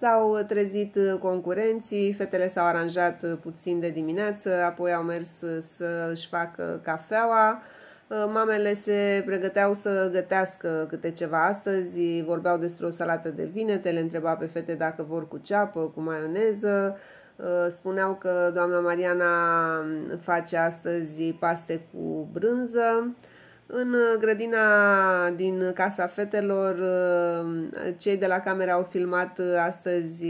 S-au trezit uh, concurenții, fetele s-au aranjat uh, puțin de dimineață, apoi au mers uh, să își facă cafeaua. Mamele se pregăteau să gătească câte ceva astăzi, vorbeau despre o salată de vinete, le întreba pe fete dacă vor cu ceapă, cu maioneză, spuneau că doamna Mariana mm, face astăzi paste cu brânză. În uh, grădina din Casa Fetelor, uh, cei de la camera au filmat uh, astăzi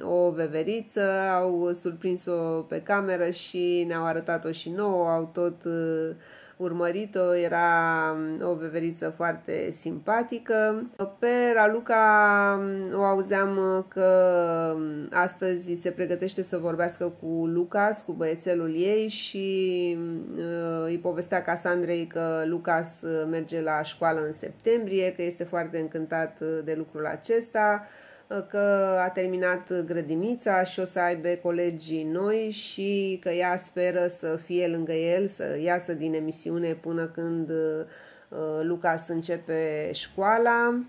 um, o veveriță, au surprins-o pe cameră și ne-au arătat-o și nouă, au tot urmărit-o, era um, o veveriță foarte simpatică. Pe Raluca um, o auzeam că astăzi se pregătește să vorbească cu Lucas, cu băiețelul ei și îi povestea Casandrei că Lucas uh, merge la școală în septembrie, că este foarte încântat uh, de lucrul acesta, uh, că a terminat grădinița și o să aibă colegii noi și că ea speră să fie lângă el, să iasă din emisiune până când Lucas începe școala.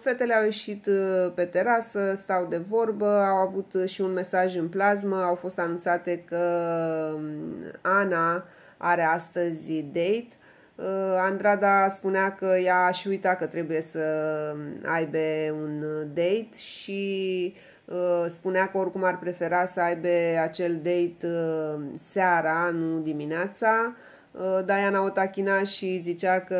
Fetele au ieșit pe terasă, stau de vorbă, au avut și un mesaj în plasmă, au fost anunțate că um, Ana are astăzi date. Uh, Andrada spunea că ea și uita că trebuie să aibă un date și uh, spunea că oricum ar prefera să aibă acel date uh, seara, nu dimineața. Diana Otachina și zicea că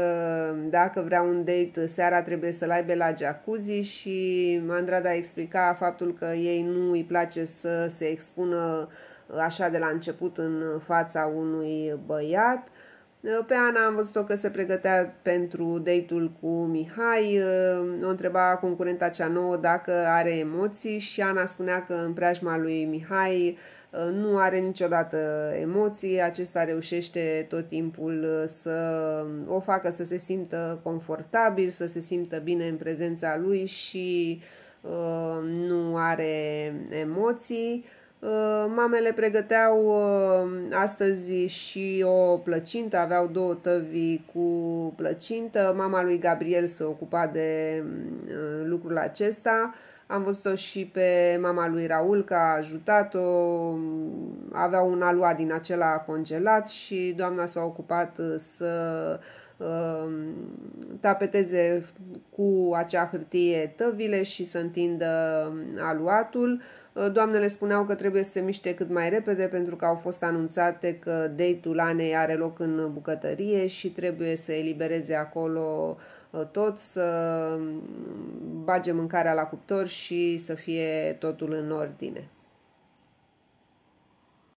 dacă vrea un date seara trebuie să-l aibă la jacuzzi și Andrada explica faptul că ei nu îi place să se expună uh, așa de la început în fața unui băiat. Pe Ana am văzut-o că se pregătea pentru date-ul cu Mihai, o întreba concurenta cea nouă dacă are emoții și Ana spunea că în preajma lui Mihai uh, nu are niciodată emoții, acesta reușește tot timpul uh, să o facă să se simtă confortabil, să se simtă bine în prezența lui și uh, nu are emoții. Uh, mamele pregăteau uh, astăzi și o plăcintă, aveau două tăvi cu plăcintă. Mama lui Gabriel se ocupa de uh, lucrul acesta. Am văzut-o și pe mama lui Raul că a ajutat-o, avea un aluat din acela congelat și doamna s-a ocupat să Um, tapeteze cu acea hârtie tăvile și să întindă um, aluatul. Uh, doamnele spuneau că trebuie să se miște cât mai repede pentru că au fost anunțate că date-ul Anei are loc în bucătărie și trebuie să elibereze acolo uh, tot, să um, bage mâncarea la cuptor și să fie totul în ordine.